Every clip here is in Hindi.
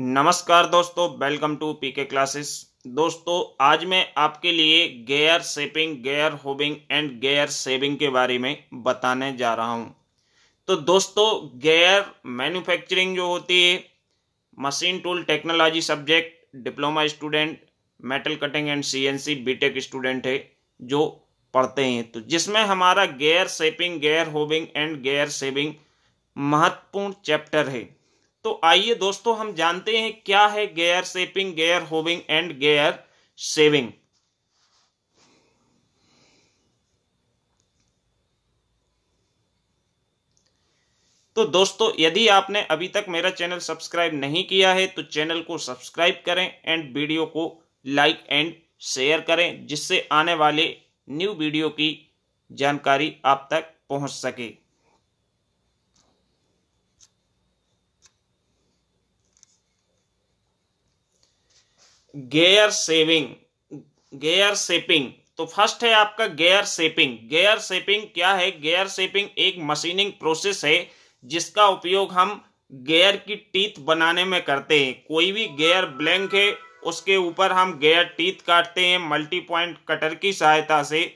नमस्कार दोस्तों वेलकम टू पीके क्लासेस दोस्तों आज मैं आपके लिए gear shaping gear hobbing and gear shaving के बारे में बताने जा रहा हूं तो दोस्तों गेयर मैन्युफैक्चरिंग जो होती है machine tool technology subject diploma student metal cutting and CNC B Tech student है जो पढ़ते हैं तो जिसमें हमारा gear shaping gear hobbing and gear shaving महत्वपूर्ण चैप्टर है तो आइए दोस्तों हम जानते हैं क्या है gear shaping gear hobbing and gear shaving तो दोस्तों यदि आपने अभी तक मेरा चैनल सब्सक्राइब नहीं किया है तो चैनल को सब्सक्राइब करें एंड वीडियो को लाइक एंड शेयर करें जिससे आने वाले न्यू वीडियो की जानकारी आप तक पहुंच सके गेयर सेविंग गेयर सेपिंग तो फर्स्ट है आपका गेयर सेपिंग गेयर सेपिंग क्या है गेयर सेपिंग एक मशीनिंग प्रोसेस है जिसका उपयोग हम गेयर की टीथ बनाने में करते हैं कोई भी गेयर ब्लैंक है उसके ऊपर हम गेयर टीथ काटते हैं मल्टी पॉइंट कटर की सहायता से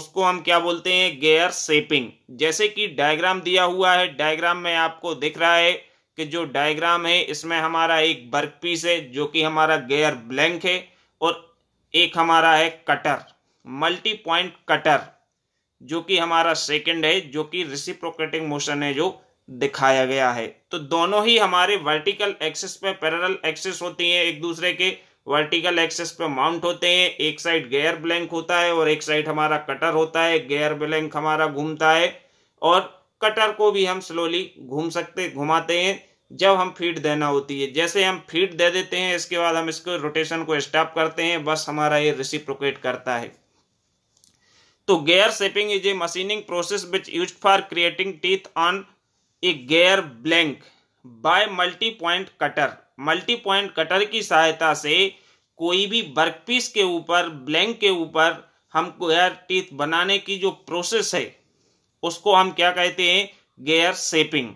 उसको हम क्या बोलते हैं गेयर सेपिंग जैसे कि डायग्राम दिया हुआ है डायग्राम में आपको दिख रहा है कि जो डायग्राम है इसमें हमारा एक वर्क पीस है जो कि हमारा गेयर ब्लैंक है और एक हमारा है कटर मल्टी पॉइंट कटर जो कि हमारा सेकंड है जो कि रिसिप्रोकेटिंग मोशन है जो दिखाया गया है तो दोनों ही हमारे वर्टिकल एक्सेस पे पैरल एक्सेस होती हैं एक दूसरे के वर्टिकल एक्सेस पे माउंट होते हैं एक साइड गेयर ब्लैंक होता है और एक साइड हमारा कटर होता है गेयर ब्लैंक हमारा घूमता है और कटर को भी हम स्लोली घूम सकते घुमाते हैं जब हम फीड देना होती है जैसे हम फीड दे देते हैं इसके बाद हम इसको रोटेशन को स्टॉप करते हैं बस हमारा ये रिसिप्रोकेट करता है तो gear shaping is a machining process which use for creating teeth on a gear blank by multi point cutter multi point cutter की सहायता से कोई भी वर्कपीस के ऊपर ब्लैंक के ऊपर हम गेयर टीथ बनाने की जो प्रोसेस है उसको हम क्या कहते हैं gear shaping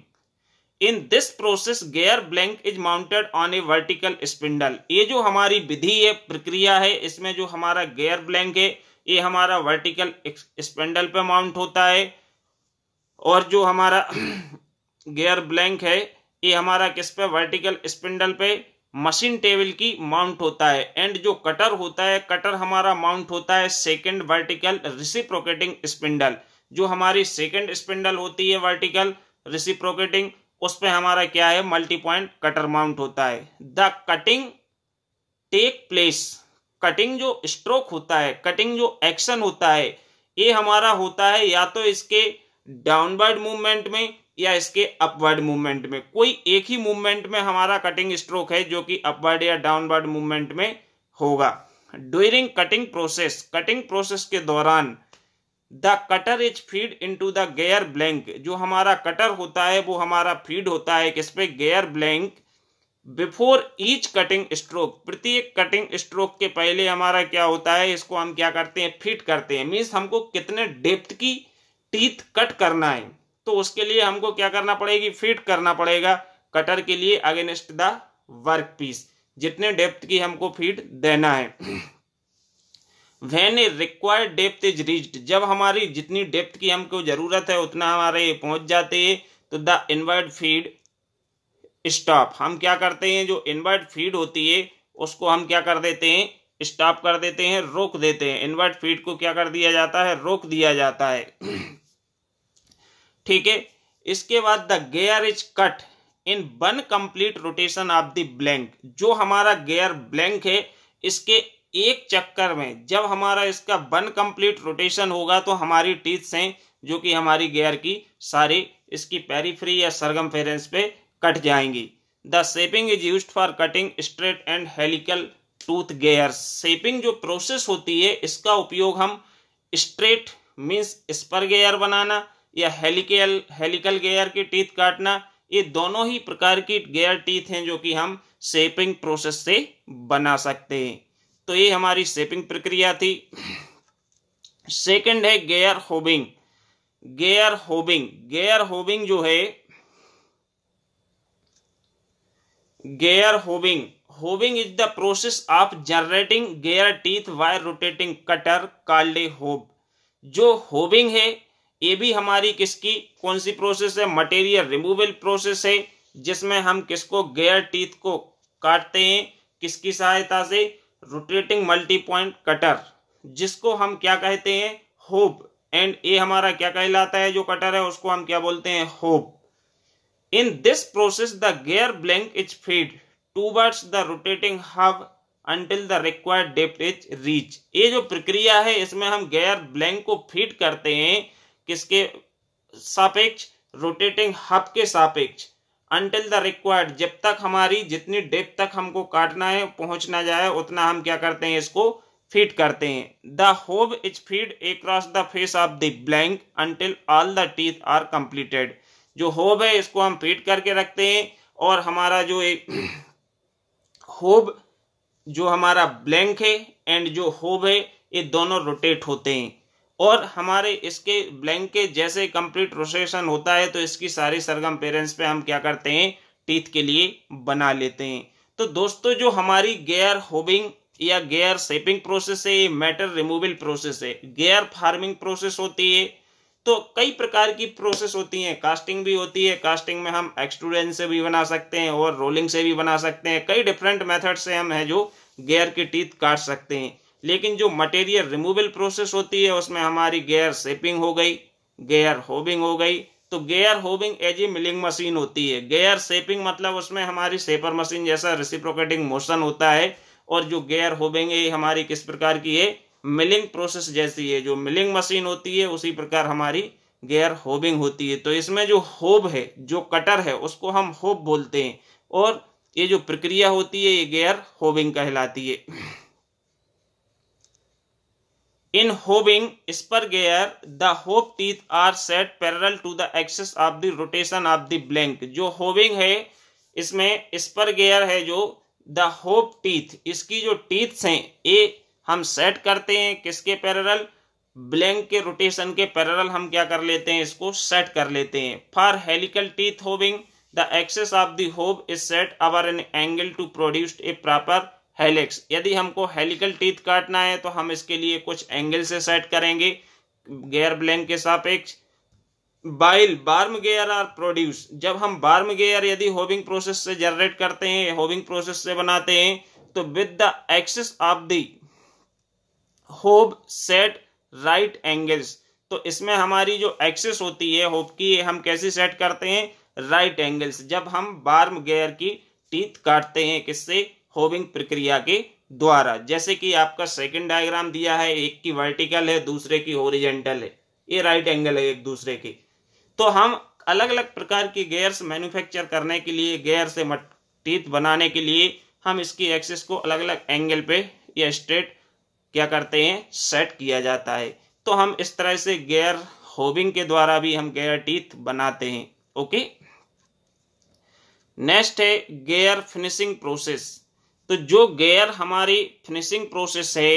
in this process gear blank is mounted on a vertical spindle ये जो हमारी विधि है प्रक्रिया है इसमें जो हमारा गेयर ब्लैंक है ये हमारा वर्टिकल स्पिंडल पे माउंट होता है और जो हमारा गेयर ब्लैंक है ये हमारा किस पे वर्टिकल स्पिंडल पे मशीन टेबल की माउंट होता है एंड जो कटर होता है कटर हमारा माउंट होता है सेकेंड वर्टिकल रिसिप्रोकेटिंग स्पिंडल जो हमारी सेकेंड स्पिंडल होती है वर्टिकल रिसिप्रोकेटिंग उस पर हमारा क्या है मल्टी पॉइंट कटर माउंट होता है the cutting take place cutting जो स्ट्रोक होता है कटिंग जो एक्शन होता है ये हमारा होता है या तो इसके डाउनवर्ड मूवमेंट में या इसके अपवर्ड मूवमेंट में कोई एक ही मूवमेंट में हमारा कटिंग स्ट्रोक है जो कि अपवर्ड या डाउनवर्ड मूवमेंट में होगा during cutting process cutting process के दौरान the cutter is feed into the gear blank जो हमारा कटर होता है वो हमारा फीड होता है किस पे gear blank before each cutting stroke प्रत्येक कटिंग स्ट्रोक के पहले हमारा क्या होता है इसको हम क्या करते हैं फिट करते हैं मीन्स हमको कितने डेप्थ की टीथ कट करना है तो उसके लिए हमको क्या करना पड़ेगी फिट करना पड़ेगा कटर के लिए अगेंस्ट द वर्क पीस जितने डेप्थ की हमको फीड देना है a required depth is reached जब हमारी जितनी डेप्थ की हमको ज़रूरत है उतना हमारे पहुंच जाते हैं तो द इनवर्ड फीड स्टॉप हम क्या करते हैं जो इनवर्ड फीड होती है उसको हम क्या कर देते हैं स्टॉप कर देते हैं रोक देते हैं इनवर्ट फीड को क्या कर दिया जाता है रोक दिया जाता है ठीक है इसके बाद the gear is cut in one complete rotation of the blank जो हमारा गेयर ब्लैंक है इसके एक चक्कर में जब हमारा इसका वन कंप्लीट रोटेशन होगा तो हमारी टीथ से जो कि हमारी गेयर की सारी इसकी पेरीफ्री या सरगम पे कट जाएंगी the shaping is use for cutting straight and helical tooth gear shaping जो प्रोसेस होती है इसका उपयोग हम स्ट्रेट मीन्स स्पर गेयर बनाना या हेलिकल हेलिकल गेयर की टीथ काटना ये दोनों ही प्रकार की गेयर टीथ हैं जो कि हम सेपिंग प्रोसेस से बना सकते हैं तो ये हमारी सेपिंग प्रक्रिया थी सेकंड है gear hobbing gear hobbing gear hobbing जो है gear hobbing hobbing is the process of generating gear teeth by a rotating cutter called hob जो होबिंग है ये भी हमारी किसकी कौन सी प्रोसेस है मटेरियल रिमूवल प्रोसेस है जिसमें हम किसको गेयर टीथ को काटते हैं किसकी सहायता से रोटेटिंग मल्टी पॉइंट कटर जिसको हम क्या कहते हैं होप एंड ए हमारा क्या कहलाता है जो कटर है उसको हम क्या बोलते हैं hob in this process the gear blank is feed towards the rotating hub until the required depth is reach ये जो प्रक्रिया है इसमें हम गेयर ब्लैंक को फीड करते हैं किसके सापेक्ष रोटेटिंग हब के सापेक्ष अनटिल द रिक्वायर्ड जब तक हमारी जितनी डेप तक हमको काटना है पहुंचना जाए उतना हम क्या करते हैं इसको फीड करते हैं the hob is feed across the face of the blank until all the teeth are completed जो होब है इसको हम फीड करके रखते हैं और हमारा जो एक होब जो हमारा ब्लैंक है एंड जो होब है ये दोनों रोटेट होते हैं और हमारे इसके ब्लैंक के जैसे कंप्लीट रोसेशन होता है तो इसकी सारी सरगम पेरेंट्स पे हम क्या करते हैं टीथ के लिए बना लेते हैं तो दोस्तों जो हमारी गेयर होबिंग या गेयर सेपिंग प्रोसेस है मैटर रिमूवल प्रोसेस है गेयर फार्मिंग प्रोसेस होती है तो कई प्रकार की प्रोसेस होती हैं कास्टिंग भी होती है कास्टिंग में हम एक्सटूडेंट से भी बना सकते हैं और रोलिंग से भी बना सकते हैं कई डिफरेंट मेथड से हम है जो गेयर के टीथ काट सकते हैं लेकिन जो मटेरियल रिमूवल प्रोसेस होती है उसमें हमारी गेयर सेपिंग हो गई गेयर होबिंग हो गई तो gear hobbing as a milling machine होती है गेयर सेपिंग मतलब उसमें हमारी सेपर मशीन जैसा रिसिप्रोकेटिंग मोशन होता है और जो गेयर होबिंग है हमारी किस प्रकार की है मिलिंग प्रोसेस जैसी है जो मिलिंग मशीन होती है उसी प्रकार हमारी गेयर होबिंग होती है तो इसमें जो होब है जो कटर है उसको हम होब बोलते हैं और ये जो प्रक्रिया होती है ये गेयर होबिंग कहलाती है hobbing spur gear the hob teeth are set parallel to the axis of the rotation of the blank जो होबिंग है इसमें स्पर गेयर है जो द होप टीथ इसकी जो टीथ्स हैं ये हम सेट करते हैं किसके पैरल ब्लैंक के रोटेशन के पैरल हम क्या कर लेते हैं इसको सेट कर लेते हैं for helical teeth hobbing the axis of the hob is set our an angle to produce a proper helix यदि हमको हेलिकल टीथ काटना है तो हम इसके लिए कुछ एंगल से सेट करेंगे गेयर ब्लैंक के सापेक्ष while worm gear are produce जब हम बार्म गेयर यदि होविंग प्रोसेस से जनरेट करते हैं होविंग प्रोसेस से बनाते हैं तो with the axis of the hob set right angles तो इसमें हमारी जो एक्सेस होती है होब की हम कैसे सेट करते हैं राइट right एंगल्स जब हम बार्म गेयर की टीथ काटते हैं किससे होविंग प्रक्रिया के द्वारा जैसे कि आपका सेकंड डायग्राम दिया है एक की वर्टिकल है दूसरे की ओरिजेंटल है ये राइट एंगल है एक दूसरे के तो हम अलग अलग प्रकार की गेयर्स मैन्युफैक्चर करने के लिए गेयर से टीथ बनाने के लिए हम इसकी एक्सिस को अलग अलग एंगल पे या स्ट्रेट क्या करते हैं सेट किया जाता है तो हम इस तरह से गेयर होबिंग के द्वारा भी हम गेयर टीथ बनाते हैं ओके नेक्स्ट है गेयर फिनिशिंग प्रोसेस तो जो गेयर हमारी फिनिशिंग प्रोसेस है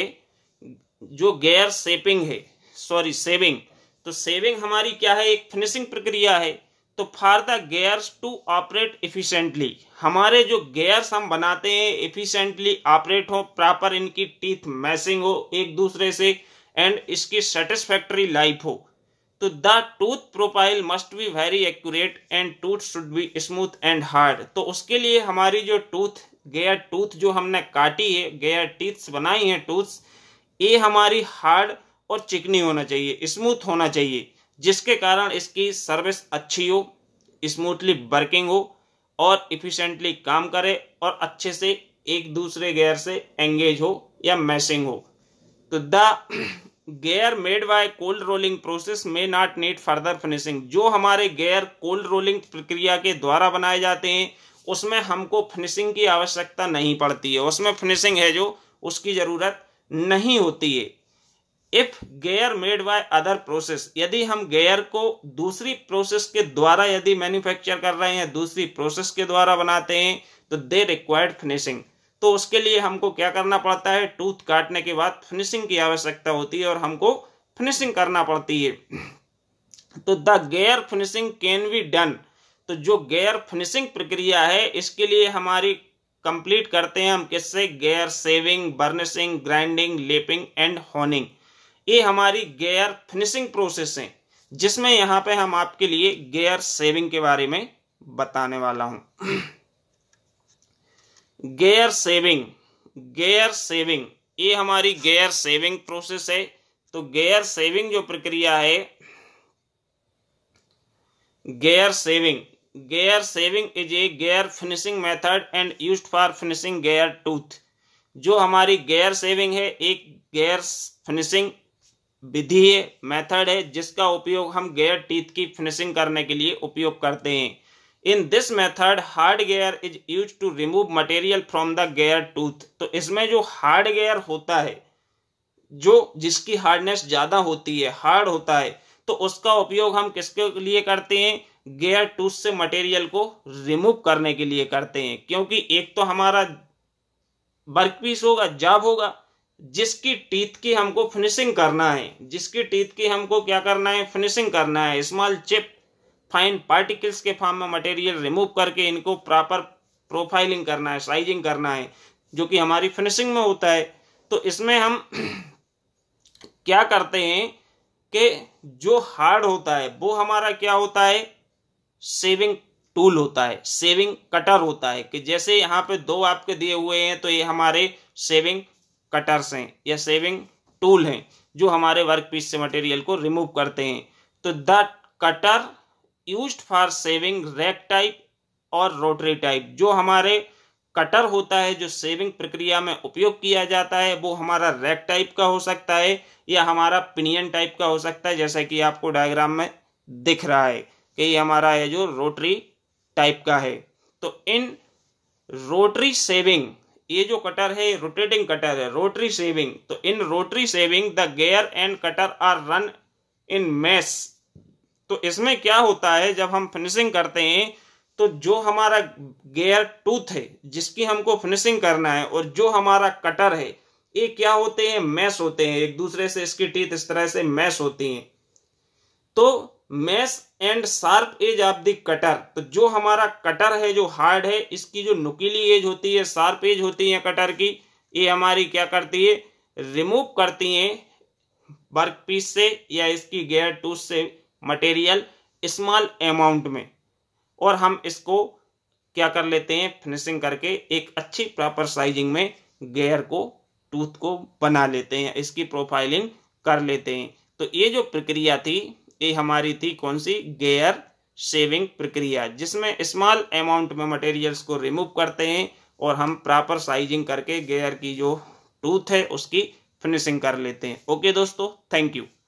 जो गेयर सेपिंग है सॉरी सेविंग तो सेविंग हमारी क्या है एक फिनिशिंग प्रक्रिया है तो for the gears to operate efficiently हमारे जो गेयर्स हम बनाते हैं इफिशेंटली ऑपरेट हो प्रॉपर इनकी टीथ मैसिंग हो एक दूसरे से एंड इसकी सेटिस्फैक्ट्री लाइफ हो तो the tooth profile must be very accurate and tooth should be smooth and hard तो उसके लिए हमारी जो टूथ गेयर टूथ जो हमने काटी है गेयर टीथ्स बनाई हैं टूथ्स ये हमारी हार्ड और चिकनी होना चाहिए स्मूथ होना चाहिए जिसके कारण इसकी सर्विस अच्छी हो स्मूथली वर्किंग हो और इफ़िशेंटली काम करे और अच्छे से एक दूसरे गेयर से एंगेज हो या मैसिंग हो तो the gear made by cold rolling process में नॉट नीड फर्दर फिनिशिंग जो हमारे गेयर कोल्ड रोलिंग प्रक्रिया के द्वारा बनाए जाते हैं उसमें हमको फिनिशिंग की आवश्यकता नहीं पड़ती है उसमें फिनिशिंग है जो उसकी ज़रूरत नहीं होती है if gear made by other process यदि हम गेयर को दूसरी प्रोसेस के द्वारा यदि मैन्युफैक्चर कर रहे हैं दूसरी प्रोसेस के द्वारा बनाते हैं तो दे रिक्वायर्ड फिनिशिंग तो उसके लिए हमको क्या करना पड़ता है टूथ काटने के बाद फिनिशिंग की आवश्यकता होती है और हमको फिनिशिंग करना पड़ती है तो the gear finishing can be done तो जो गेयर फिनिशिंग प्रक्रिया है इसके लिए हमारी कंप्लीट करते हैं हम किससे gear shaving burnishing grinding lapping and honing ये हमारी गेयर फिनिशिंग प्रोसेस है जिसमें यहाँ पे हम आपके लिए गेयर सेविंग के बारे में बताने वाला हूं गेयर सेविंग गेयर सेविंग ये हमारी गेयर सेविंग प्रोसेस है तो गेयर सेविंग जो प्रक्रिया है gear shaving gear shaving is a gear finishing method and use for finishing gear tooth जो हमारी गेयर सेविंग है एक गेयर फिनिशिंग विधि है मेथड है जिसका उपयोग हम गेयर टीथ की फिनिशिंग करने के लिए उपयोग करते हैं in this method hard gear is use to remove material from the gear tooth तो इसमें जो हार्ड गेयर होता है जो जिसकी हार्डनेस ज़्यादा होती है हार्ड होता है तो उसका उपयोग हम किसके लिए करते हैं गेयर टूथ से मटेरियल को रिमूव करने के लिए करते हैं क्योंकि एक तो हमारा वर्क पीस होगा जाब होगा जिसकी टीथ की हमको फिनिशिंग करना है जिसकी टीथ की हमको क्या करना है फिनिशिंग करना है स्मॉल चिप फाइन पार्टिकल्स के फॉर्म में मटेरियल रिमूव करके इनको प्रॉपर प्रोफाइलिंग करना है साइजिंग करना है जो कि हमारी फिनिशिंग में होता है तो इसमें हम क्या करते हैं कि जो हार्ड होता है वो हमारा क्या होता है सेविंग टूल होता है सेविंग कटर होता है कि जैसे यहाँ पे दो आपके दिए हुए हैं तो ये हमारे सेविंग कटर्स हैं या सेविंग टूल हैं जो हमारे वर्क पीस से मटेरियल को रिमूव करते हैं तो the cutter use for shaving rack type और रोटरी टाइप जो हमारे कटर होता है जो सेविंग प्रक्रिया में उपयोग किया जाता है वो हमारा रैक टाइप का हो सकता है या हमारा पिनियन टाइप का हो सकता है जैसा कि आपको डायग्राम में दिख रहा है ये हमारा है जो रोटरी टाइप का है तो इन रोटरी सेविंग ये जो कटर है रोटेटिंग कटर है रोटरी सेविंग तो in rotary shaving the gear and cutter are run in mesh तो इसमें क्या होता है जब हम फिनिशिंग करते हैं तो जो हमारा गेयर टूथ है जिसकी हमको फिनिशिंग करना है और जो हमारा कटर है ये क्या होते हैं मैस होते हैं एक दूसरे से इसकी टीथ इस तरह से मैस होती हैं तो mesh and sharp edge of the cutter तो जो हमारा कटर है जो हार्ड है इसकी जो नुकीली एज होती है शार्प एज होती है कटर की ये हमारी क्या करती है रिमूव करती है वर्क पीस से या इसकी गेयर टूथ से मटेरियल स्मॉल अमाउंट में और हम इसको क्या कर लेते हैं फिनिशिंग करके एक अच्छी प्रॉपर साइजिंग में गेयर को टूथ को बना लेते हैं इसकी प्रोफाइलिंग कर लेते हैं तो ये जो प्रक्रिया थी ये हमारी थी कौन सी गेयर सेविंग प्रक्रिया जिसमें स्मॉल अमाउंट में मटेरियल्स को रिमूव करते हैं और हम प्रॉपर साइजिंग करके गेयर की जो टूथ है उसकी फिनिशिंग कर लेते हैं ओके दोस्तों थैंक यू